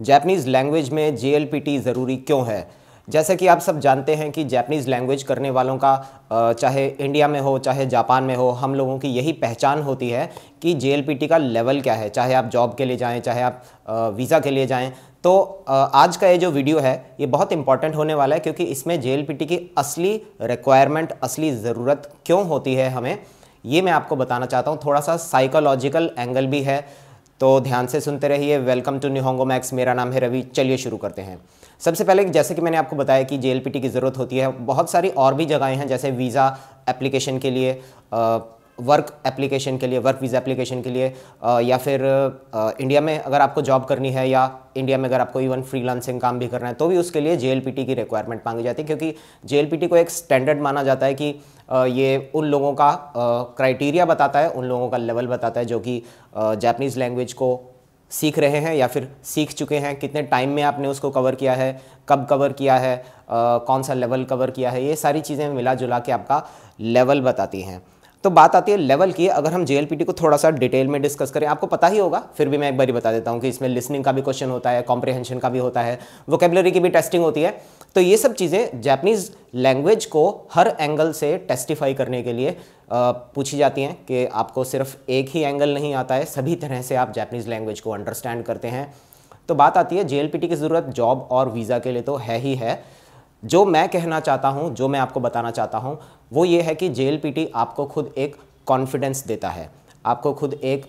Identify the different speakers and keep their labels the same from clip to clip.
Speaker 1: Japanese language में जे ज़रूरी क्यों है जैसे कि आप सब जानते हैं कि जैपनीज़ लैंग्वेज करने वालों का चाहे इंडिया में हो चाहे जापान में हो हम लोगों की यही पहचान होती है कि जे का लेवल क्या है चाहे आप जॉब के लिए जाएं चाहे आप वीज़ा के लिए जाएं तो आज का ये जो वीडियो है ये बहुत इंपॉर्टेंट होने वाला है क्योंकि इसमें जे की असली रिक्वायरमेंट असली ज़रूरत क्यों होती है हमें ये मैं आपको बताना चाहता हूँ थोड़ा सा साइकोलॉजिकल एंगल भी है तो ध्यान से सुनते रहिए वेलकम टू न्यू मैक्स मेरा नाम है रवि चलिए शुरू करते हैं सबसे पहले जैसे कि मैंने आपको बताया कि जे की ज़रूरत होती है बहुत सारी और भी जगहें हैं जैसे वीज़ा एप्लीकेशन के लिए वर्क एप्लीकेशन के लिए वर्क वीज़ा एप्लीकेशन के लिए या फिर इंडिया में अगर आपको जॉब करनी है या इंडिया में अगर आपको इवन फ्रीलांसिंग काम भी करना है तो भी उसके लिए जे की रिक्वायरमेंट मांगी जाती है क्योंकि जे को एक स्टैंडर्ड माना जाता है कि ये उन लोगों का क्राइटेरिया बताता है उन लोगों का लेवल बताता है जो कि जैपनीज़ लैंग्वेज को सीख रहे हैं या फिर सीख चुके हैं कितने टाइम में आपने उसको कवर किया है कब कवर किया है आ, कौन सा लेवल कवर किया है ये सारी चीज़ें मिला जुला के आपका लेवल बताती हैं तो बात आती है लेवल की अगर हम जे को थोड़ा सा डिटेल में डिस्कस करें आपको पता ही होगा फिर भी मैं एक बार ही बता देता हूँ कि इसमें लिसनिंग का भी क्वेश्चन होता है कॉम्प्रिहेंशन का भी होता है वोकेबलरी की भी टेस्टिंग होती है तो ये सब चीज़ें जैपनीज़ लैंग्वेज को हर एंगल से टेस्टिफाई करने के लिए पूछी जाती हैं कि आपको सिर्फ एक ही एंगल नहीं आता है सभी तरह से आप जैपनीज़ लैंग्वेज को अंडरस्टैंड करते हैं तो बात आती है जे की ज़रूरत जॉब और वीज़ा के लिए तो है ही है जो मैं कहना चाहता हूँ जो मैं आपको बताना चाहता हूँ वो ये है कि जे आपको खुद एक कॉन्फिडेंस देता है आपको खुद एक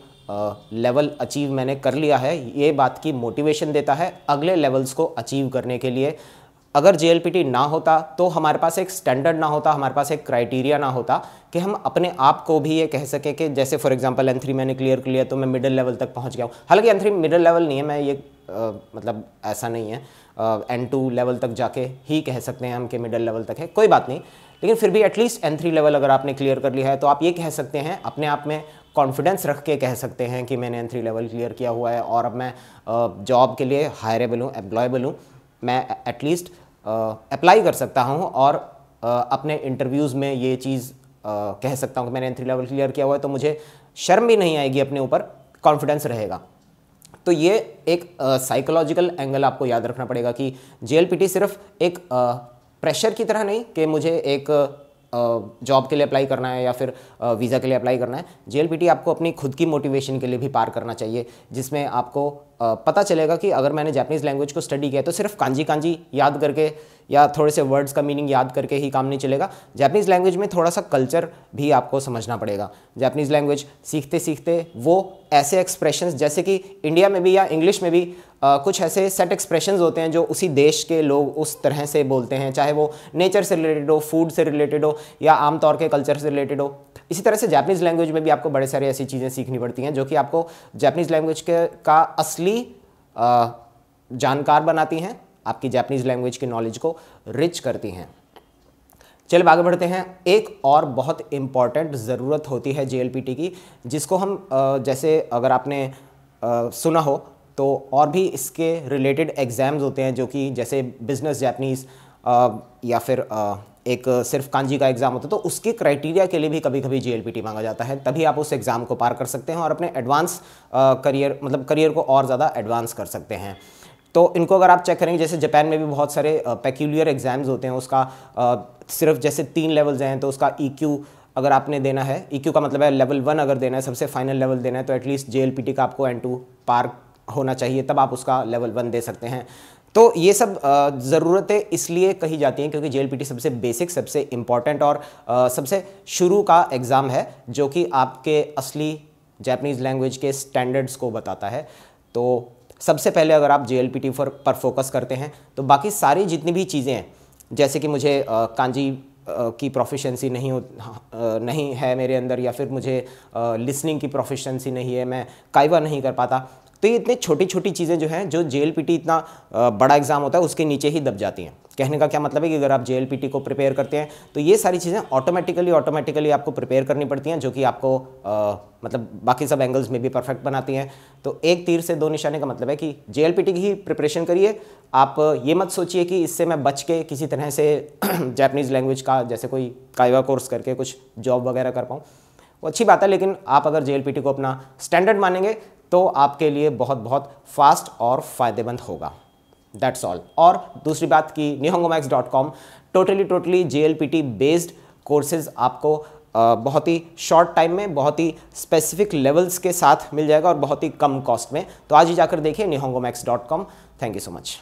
Speaker 1: लेवल uh, अचीव मैंने कर लिया है ये बात की मोटिवेशन देता है अगले लेवल्स को अचीव करने के लिए अगर जे ना होता तो हमारे पास एक स्टैंडर्ड ना होता हमारे पास एक क्राइटेरिया ना होता कि हम अपने आप को भी ये कह सकें कि जैसे फॉर एग्जांपल एन मैंने क्लियर कर लिया तो मैं मिडिल लेवल तक पहुंच गया हूँ हालांकि एन मिडिल लेवल नहीं है मैं ये आ, मतलब ऐसा नहीं है एन टू लेवल तक जाके ही कह सकते हैं हम कि मिडल लेवल तक है कोई बात नहीं लेकिन फिर भी एटलीस्ट एन थ्री लेवल अगर आपने क्लियर कर लिया है तो आप ये कह सकते हैं अपने आप में कॉन्फिडेंस रख के कह सकते हैं कि मैंने एन थ्री लेवल क्लियर किया हुआ है और अब मैं जॉब के लिए हायरेबल हूँ एम्प्लॉयबल हूँ मैं एटलीस्ट अप्लाई कर सकता हूँ और आ, अपने इंटरव्यूज़ में ये चीज़ आ, कह सकता हूँ कि मैंने एन थ्री लेवल क्लियर किया हुआ है तो मुझे शर्म भी नहीं आएगी अपने ऊपर कॉन्फिडेंस रहेगा तो ये एक साइकोलॉजिकल एंगल आपको याद रखना पड़ेगा कि जे सिर्फ एक प्रेशर की तरह नहीं कि मुझे एक जॉब के लिए अप्लाई करना है या फिर वीज़ा के लिए अप्लाई करना है जे आपको अपनी खुद की मोटिवेशन के लिए भी पार करना चाहिए जिसमें आपको पता चलेगा कि अगर मैंने जैपनीज़ लैंग्वेज को स्टडी किया तो सिर्फ कांजी कांजी याद करके या थोड़े से वर्ड्स का मीनिंग याद करके ही काम नहीं चलेगा जैपनीज़ लैंग्वेज में थोड़ा सा कल्चर भी आपको समझना पड़ेगा जैपनीज़ लैंग्वेज सीखते सीखते वो ऐसे एक्सप्रेशंस जैसे कि इंडिया में भी या इंग्लिश में भी आ, कुछ ऐसे सेट एक्सप्रेशंस होते हैं जो उसी देश के लोग उस तरह से बोलते हैं चाहे वो नेचर से रिलेटेड हो फूड से रिलेटेड हो या आमतौर के कल्चर से रिलेटेड हो इसी तरह से जैपनीज़ लैंग्वेज में भी आपको बड़े सारे ऐसी चीज़ें सीखनी पड़ती हैं जो कि आपको जैपनीज़ लैंग्वेज के का असली जानकार बनाती हैं आपकी जैपनीज़ लैंग्वेज की नॉलेज को रिच करती हैं चलिए आगे बढ़ते हैं एक और बहुत इम्पॉर्टेंट ज़रूरत होती है जेएलपीटी की जिसको हम जैसे अगर आपने सुना हो तो और भी इसके रिलेटेड एग्ज़ाम्स होते हैं जो कि जैसे बिज़नेस जैपनीज़ या फिर एक सिर्फ कांजी का एग्ज़ाम होता है तो उसके क्राइटेरिया के लिए भी कभी कभी जीएलपीटी मांगा जाता है तभी आप उस एग्ज़ाम को पार कर सकते हैं और अपने एडवांस करियर मतलब करियर को और ज़्यादा एडवांस कर सकते हैं तो इनको अगर आप चेक करेंगे जैसे जापान में भी बहुत सारे पेक्यूलियर एग्जाम्स होते हैं उसका सिर्फ जैसे तीन लेवल्स हैं तो उसका ई e अगर आपने देना है ई e का मतलब है लेवल वन अगर देना है सबसे फाइनल लेवल देना है तो एटलीस्ट जे का आपको एन टू पार होना चाहिए तब आप उसका लेवल वन दे सकते हैं तो ये सब ज़रूरतें इसलिए कही जाती हैं क्योंकि जे सबसे बेसिक सबसे इम्पॉर्टेंट और सबसे शुरू का एग्ज़ाम है जो कि आपके असली जैपनीज़ लैंग्वेज के स्टैंडर्ड्स को बताता है तो सबसे पहले अगर आप जे फॉर पर फोकस करते हैं तो बाकी सारी जितनी भी चीज़ें हैं जैसे कि मुझे आ, कांजी आ, की प्रोफिशेंसी नहीं हो आ, नहीं है मेरे अंदर या फिर मुझे लिसनिंग की प्रोफिशेंसी नहीं है मैं कायवा नहीं कर पाता तो ये इतनी छोटी छोटी चीज़ें जो हैं जो जे इतना बड़ा एग्ज़ाम होता है उसके नीचे ही दब जाती हैं कहने का क्या मतलब है कि अगर आप जे को प्रिपेयर करते हैं तो ये सारी चीज़ें ऑटोमेटिकली ऑटोमेटिकली आपको प्रिपेयर करनी पड़ती हैं जो कि आपको आ, मतलब बाकी सब एंगल्स में भी परफेक्ट बनाती हैं तो एक तीर से दो निशाने का मतलब है कि जे की ही प्रिपरेशन करिए आप ये मत सोचिए कि इससे मैं बच के किसी तरह से जैपनीज़ लैंग्वेज का जैसे कोई कायवा कोर्स करके कुछ जॉब वगैरह कर पाऊँ वो अच्छी बात है लेकिन आप अगर जे को अपना स्टैंडर्ड मानेंगे तो आपके लिए बहुत बहुत फास्ट और फ़ायदेमंद होगा दैट्स ऑल और दूसरी बात की Nihongomax dot com totally totally J L P T based courses आपको बहुत ही शॉर्ट टाइम में बहुत ही स्पेसिफिक लेवल्स के साथ मिल जाएगा और बहुत ही कम कॉस्ट में तो आज ही जाकर देखिए Nihongomax dot com thank you so much